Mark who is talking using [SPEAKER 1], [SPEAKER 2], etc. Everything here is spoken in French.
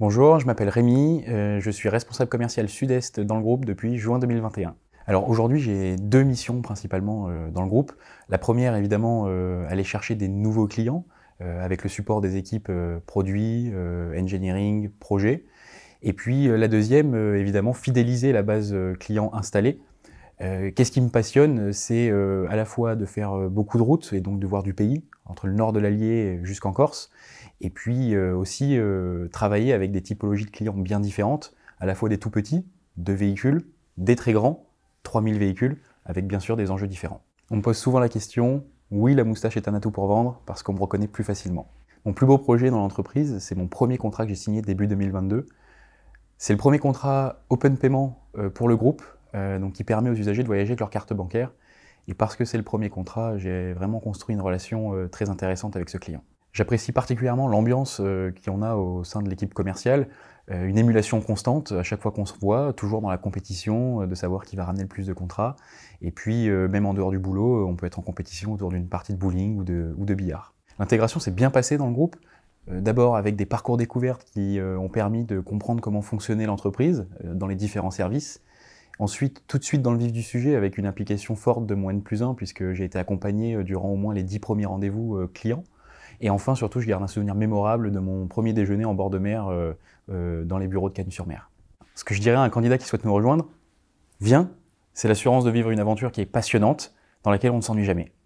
[SPEAKER 1] Bonjour, je m'appelle Rémi, euh, je suis responsable commercial Sud-Est dans le groupe depuis juin 2021. Alors aujourd'hui, j'ai deux missions principalement euh, dans le groupe. La première, évidemment, euh, aller chercher des nouveaux clients avec le support des équipes produits, engineering, projet. Et puis la deuxième, évidemment, fidéliser la base client installée euh, qu'est-ce qui me passionne C'est euh, à la fois de faire euh, beaucoup de routes et donc de voir du pays, entre le nord de l'Allier jusqu'en Corse, et puis aussi travailler avec des typologies de clients bien différentes, à la fois des tout petits, deux véhicules, des très grands, 3000 véhicules, avec bien sûr des enjeux différents. On me pose souvent la question, oui, la moustache est un atout pour vendre, parce qu'on me reconnaît plus facilement. Mon plus beau projet dans l'entreprise, c'est mon premier contrat que j'ai signé début 2022. C'est le premier contrat open payment pour le groupe, euh, donc qui permet aux usagers de voyager avec leur carte bancaire. Et parce que c'est le premier contrat, j'ai vraiment construit une relation euh, très intéressante avec ce client. J'apprécie particulièrement l'ambiance euh, qu'on a au sein de l'équipe commerciale, une émulation constante à chaque fois qu'on se voit, toujours dans la compétition de savoir qui va ramener le plus de contrats. Et puis, même en dehors du boulot, on peut être en compétition autour d'une partie de bowling ou de, ou de billard. L'intégration s'est bien passée dans le groupe, D'abord avec des parcours découvertes qui ont permis de comprendre comment fonctionnait l'entreprise dans les différents services, Ensuite, tout de suite dans le vif du sujet, avec une implication forte de moins N plus 1, puisque j'ai été accompagné euh, durant au moins les dix premiers rendez-vous euh, clients. Et enfin, surtout, je garde un souvenir mémorable de mon premier déjeuner en bord de mer euh, dans les bureaux de Cannes-sur-Mer. Ce que je dirais à un candidat qui souhaite nous rejoindre, viens, c'est l'assurance de vivre une aventure qui est passionnante, dans laquelle on ne s'ennuie jamais.